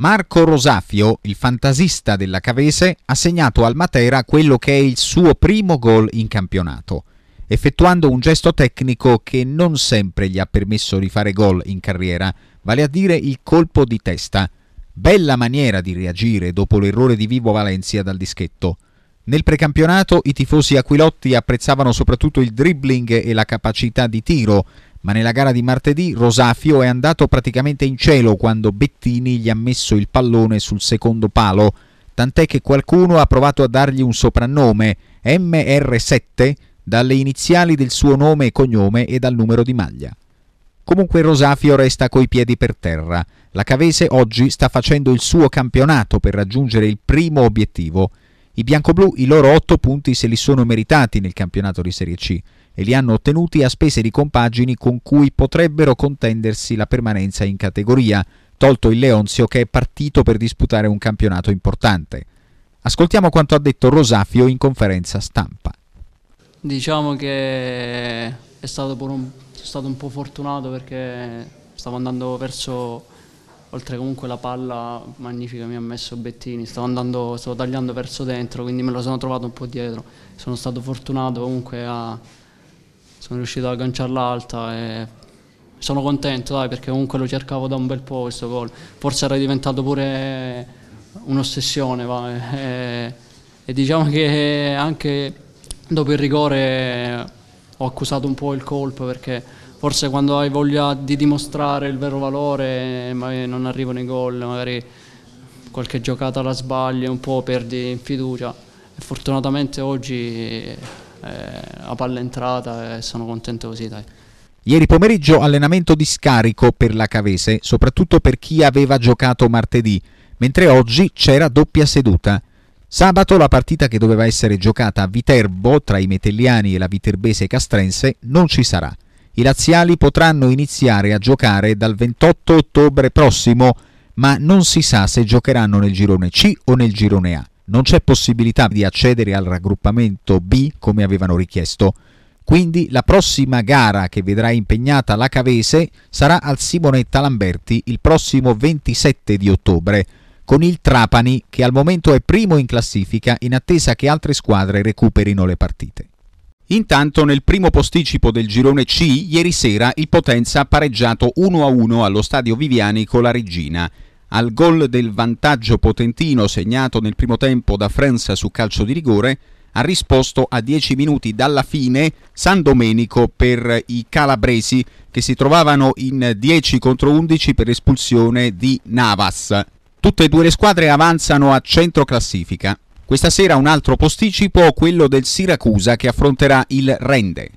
Marco Rosafio, il fantasista della Cavese, ha segnato al Matera quello che è il suo primo gol in campionato, effettuando un gesto tecnico che non sempre gli ha permesso di fare gol in carriera, vale a dire il colpo di testa. Bella maniera di reagire dopo l'errore di Vivo Valencia dal dischetto. Nel precampionato i tifosi aquilotti apprezzavano soprattutto il dribbling e la capacità di tiro, ma nella gara di martedì Rosafio è andato praticamente in cielo quando Bettini gli ha messo il pallone sul secondo palo, tant'è che qualcuno ha provato a dargli un soprannome, MR7, dalle iniziali del suo nome e cognome e dal numero di maglia. Comunque Rosafio resta coi piedi per terra. La Cavese oggi sta facendo il suo campionato per raggiungere il primo obiettivo. I biancoblù i loro otto punti se li sono meritati nel campionato di Serie C e li hanno ottenuti a spese di compagini con cui potrebbero contendersi la permanenza in categoria, tolto il Leonzio che è partito per disputare un campionato importante. Ascoltiamo quanto ha detto Rosafio in conferenza stampa. Diciamo che è stato un, stato un po' fortunato perché stavo andando verso, oltre comunque la palla magnifica mi ha messo Bettini, stavo, andando, stavo tagliando verso dentro, quindi me lo sono trovato un po' dietro. Sono stato fortunato comunque a sono riuscito ad agganciarla alta e sono contento dai, perché comunque lo cercavo da un bel po' questo gol. Forse era diventato pure un'ossessione e, e, diciamo che anche dopo il rigore ho accusato un po' il colpo perché forse quando hai voglia di dimostrare il vero valore ma non arrivano i gol, magari qualche giocata la sbagli un po', perdi in fiducia e fortunatamente oggi eh, a palla entrata e eh, sono contento così dai. Ieri pomeriggio allenamento di scarico per la Cavese, soprattutto per chi aveva giocato martedì, mentre oggi c'era doppia seduta. Sabato la partita che doveva essere giocata a Viterbo tra i metelliani e la viterbese castrense non ci sarà. I laziali potranno iniziare a giocare dal 28 ottobre prossimo, ma non si sa se giocheranno nel girone C o nel girone A non c'è possibilità di accedere al raggruppamento B come avevano richiesto. Quindi la prossima gara che vedrà impegnata la Cavese sarà al Simonetta Lamberti il prossimo 27 di ottobre, con il Trapani che al momento è primo in classifica in attesa che altre squadre recuperino le partite. Intanto nel primo posticipo del girone C ieri sera il Potenza ha pareggiato 1-1 allo stadio Viviani con la Regina. Al gol del vantaggio potentino segnato nel primo tempo da Frenz su calcio di rigore ha risposto a 10 minuti dalla fine San Domenico per i calabresi che si trovavano in 10 contro 11 per espulsione di Navas. Tutte e due le squadre avanzano a centro classifica. Questa sera un altro posticipo, quello del Siracusa che affronterà il Rende.